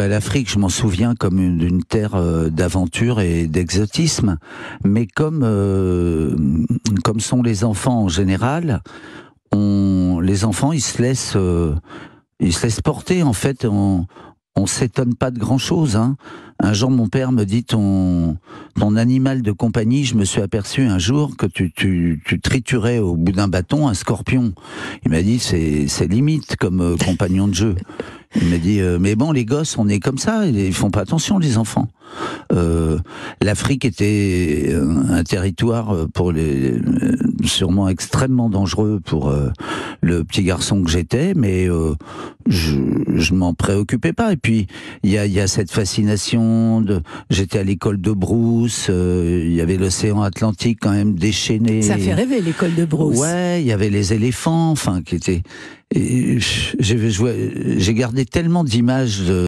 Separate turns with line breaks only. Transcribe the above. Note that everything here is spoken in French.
Bah, L'Afrique, je m'en souviens comme une terre euh, d'aventure et d'exotisme, mais comme, euh, comme sont les enfants en général, on, les enfants, ils se laissent, euh, ils se laissent porter. En fait, on, on s'étonne pas de grand chose. Hein. Un jour, mon père me dit ton ton animal de compagnie. Je me suis aperçu un jour que tu tu, tu triturais au bout d'un bâton un scorpion. Il m'a dit c'est c'est limite comme compagnon de jeu. Il m'a dit, euh, mais bon, les gosses, on est comme ça, ils font pas attention, les enfants. Euh, L'Afrique était euh, un territoire pour les, sûrement extrêmement dangereux pour euh, le petit garçon que j'étais, mais euh, je, je m'en préoccupais pas. Et puis il y a, y a, cette fascination. De... J'étais à l'école de Brousse. Euh, il y avait l'océan Atlantique quand même déchaîné. Ça fait
rêver l'école de Brousse.
Ouais, il y avait les éléphants, enfin qui étaient. J'ai gardé tellement d'images. de.